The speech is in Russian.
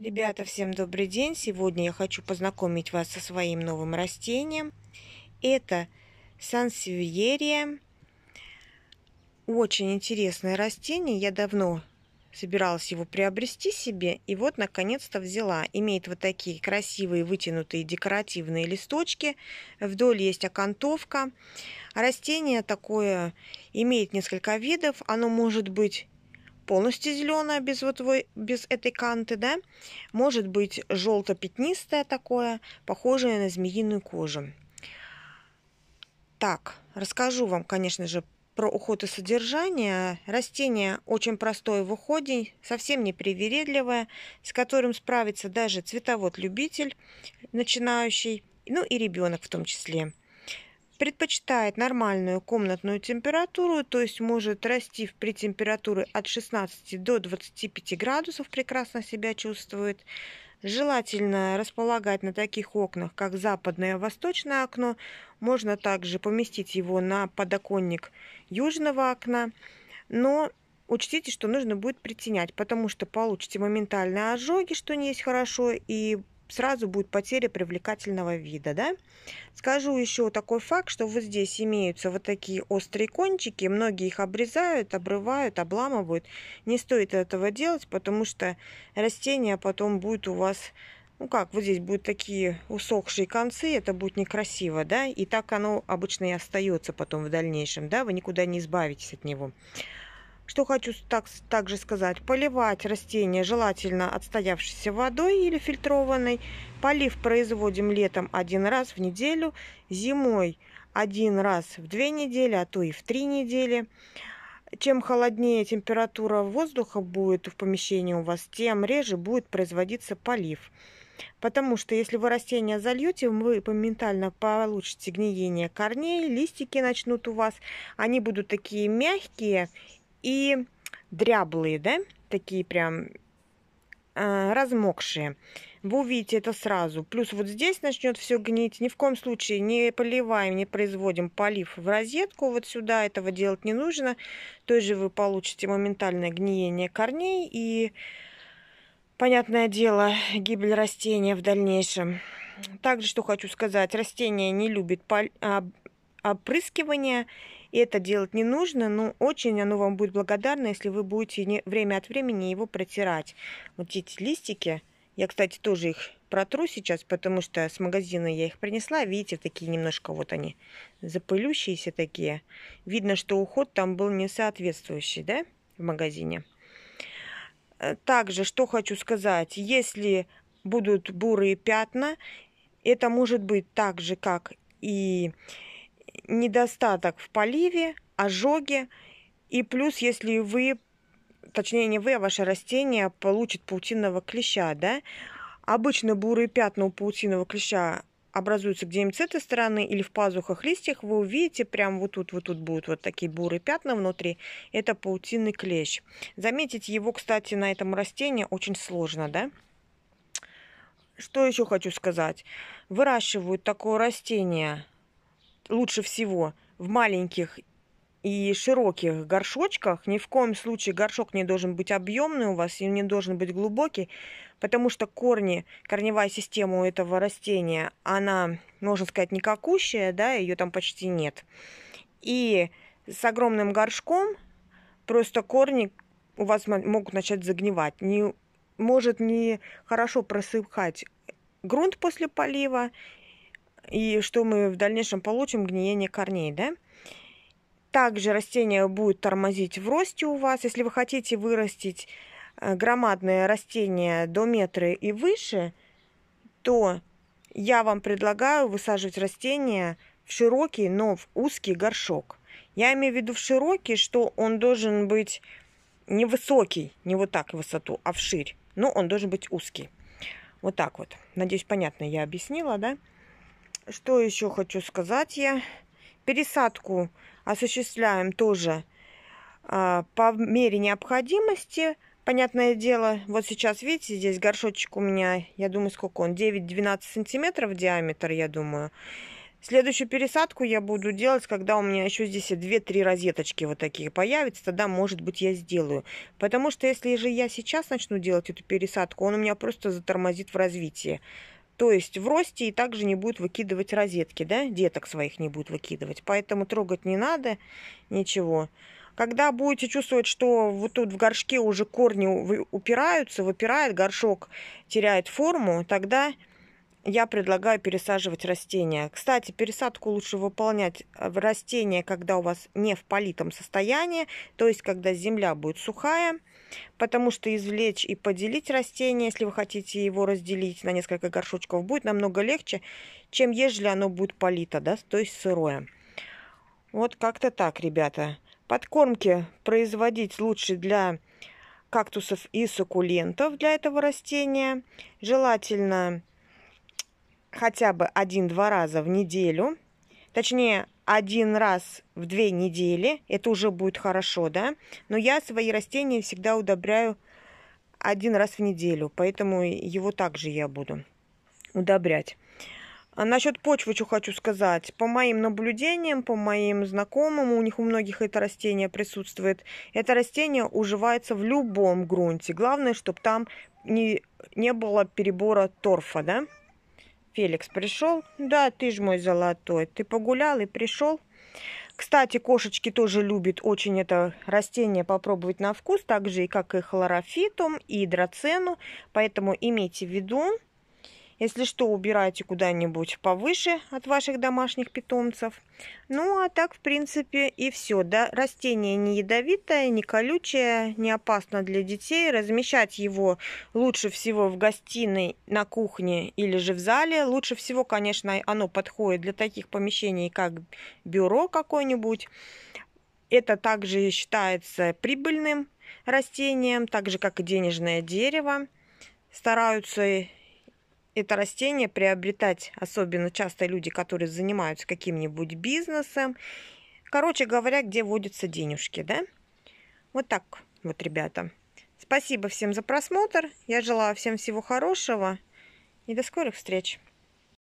Ребята, всем добрый день! Сегодня я хочу познакомить вас со своим новым растением. Это сансевьерия. Очень интересное растение. Я давно собиралась его приобрести себе. И вот, наконец-то, взяла. Имеет вот такие красивые вытянутые декоративные листочки. Вдоль есть окантовка. Растение такое имеет несколько видов. Оно может быть полностью зеленая без вот без этой канты, да, может быть желто-пятнистое такое, похожее на змеиную кожу. Так, расскажу вам, конечно же, про уход и содержание. Растение очень простое в уходе, совсем не привередливое, с которым справится даже цветовод-любитель начинающий, ну и ребенок в том числе предпочитает нормальную комнатную температуру, то есть может расти при температуре от 16 до 25 градусов, прекрасно себя чувствует. Желательно располагать на таких окнах, как западное и восточное окно. Можно также поместить его на подоконник южного окна. Но учтите, что нужно будет притенять, потому что получите моментальные ожоги, что не есть хорошо, и сразу будет потеря привлекательного вида, да. Скажу еще такой факт, что вот здесь имеются вот такие острые кончики, многие их обрезают, обрывают, обламывают. Не стоит этого делать, потому что растение потом будет у вас ну как, вот здесь будут такие усохшие концы, это будет некрасиво, да, и так оно обычно и остается потом в дальнейшем, да, вы никуда не избавитесь от него. Что хочу так, также сказать, поливать растения желательно отстоявшейся водой или фильтрованной. Полив производим летом один раз в неделю, зимой один раз в две недели, а то и в три недели. Чем холоднее температура воздуха будет в помещении у вас, тем реже будет производиться полив. Потому что если вы растения зальете, вы моментально получите гниение корней, листики начнут у вас. Они будут такие мягкие и дряблые, да, такие прям э, размокшие. Вы увидите это сразу. Плюс вот здесь начнет все гнить. Ни в коем случае не поливаем, не производим полив в розетку. Вот сюда этого делать не нужно. Тоже вы получите моментальное гниение корней и, понятное дело, гибель растения в дальнейшем. Также, что хочу сказать, растение не любит опрыскивания. А, это делать не нужно, но очень оно вам будет благодарно, если вы будете время от времени его протирать. Вот эти листики, я, кстати, тоже их протру сейчас, потому что с магазина я их принесла. Видите, такие немножко вот они запылющиеся такие. Видно, что уход там был не соответствующий, да, в магазине. Э, также, что хочу сказать, если будут бурые пятна, это может быть так же, как и недостаток в поливе, ожоги, и плюс, если вы, точнее не вы, а ваше растение получит паутинного клеща, да, обычно бурые пятна у паутинного клеща образуются где-нибудь с этой стороны или в пазухах листьев, вы увидите, прям вот тут, вот тут будут вот такие бурые пятна внутри. Это паутинный клещ. Заметить его, кстати, на этом растении очень сложно, да? Что еще хочу сказать? Выращивают такое растение лучше всего в маленьких и широких горшочках. Ни в коем случае горшок не должен быть объемный у вас и не должен быть глубокий, потому что корни, корневая система у этого растения, она, можно сказать, никакущая, да, ее там почти нет. И с огромным горшком просто корни у вас могут начать загнивать. Не, может не хорошо просыхать грунт после полива, и что мы в дальнейшем получим? Гниение корней, да? Также растение будет тормозить в росте у вас. Если вы хотите вырастить э, громадное растение до метра и выше, то я вам предлагаю высаживать растение в широкий, но в узкий горшок. Я имею в виду в широкий, что он должен быть не высокий, не вот так в высоту, а вширь, но он должен быть узкий. Вот так вот. Надеюсь, понятно я объяснила, да? Что еще хочу сказать я. Пересадку осуществляем тоже а, по мере необходимости. Понятное дело, вот сейчас, видите, здесь горшочек у меня, я думаю, сколько он, 9-12 сантиметров диаметр, я думаю. Следующую пересадку я буду делать, когда у меня еще здесь 2-3 розеточки вот такие появятся, тогда, может быть, я сделаю. Потому что если же я сейчас начну делать эту пересадку, он у меня просто затормозит в развитии. То есть в росте и также не будет выкидывать розетки, да, деток своих не будет выкидывать. Поэтому трогать не надо, ничего. Когда будете чувствовать, что вот тут в горшке уже корни упираются, выпирает, горшок теряет форму, тогда я предлагаю пересаживать растения. Кстати, пересадку лучше выполнять э, в растения, когда у вас не в политом состоянии, то есть когда земля будет сухая, потому что извлечь и поделить растение, если вы хотите его разделить на несколько горшочков, будет намного легче, чем ежели оно будет полито, да, то есть сырое. Вот как-то так, ребята. Подкормки производить лучше для кактусов и суккулентов для этого растения. Желательно хотя бы один-два раза в неделю. Точнее, один раз в две недели. Это уже будет хорошо, да? Но я свои растения всегда удобряю один раз в неделю, поэтому его также я буду удобрять. А насчет почвы, что хочу сказать. По моим наблюдениям, по моим знакомым, у них у многих это растение присутствует. Это растение уживается в любом грунте. Главное, чтобы там не, не было перебора торфа, да? Феликс пришел. Да, ты ж мой золотой. Ты погулял и пришел. Кстати, кошечки тоже любят очень это растение попробовать на вкус, так же и как и хлорофитум, и драцену. Поэтому имейте в виду, если что, убирайте куда-нибудь повыше от ваших домашних питомцев. Ну, а так, в принципе, и все. Да? Растение не ядовитое, не колючее, не опасно для детей. Размещать его лучше всего в гостиной, на кухне или же в зале. Лучше всего, конечно, оно подходит для таких помещений, как бюро какое-нибудь. Это также считается прибыльным растением, так же, как и денежное дерево. Стараются это растение приобретать, особенно часто люди, которые занимаются каким-нибудь бизнесом. Короче говоря, где водятся денежки, да? Вот так вот, ребята. Спасибо всем за просмотр. Я желаю всем всего хорошего и до скорых встреч.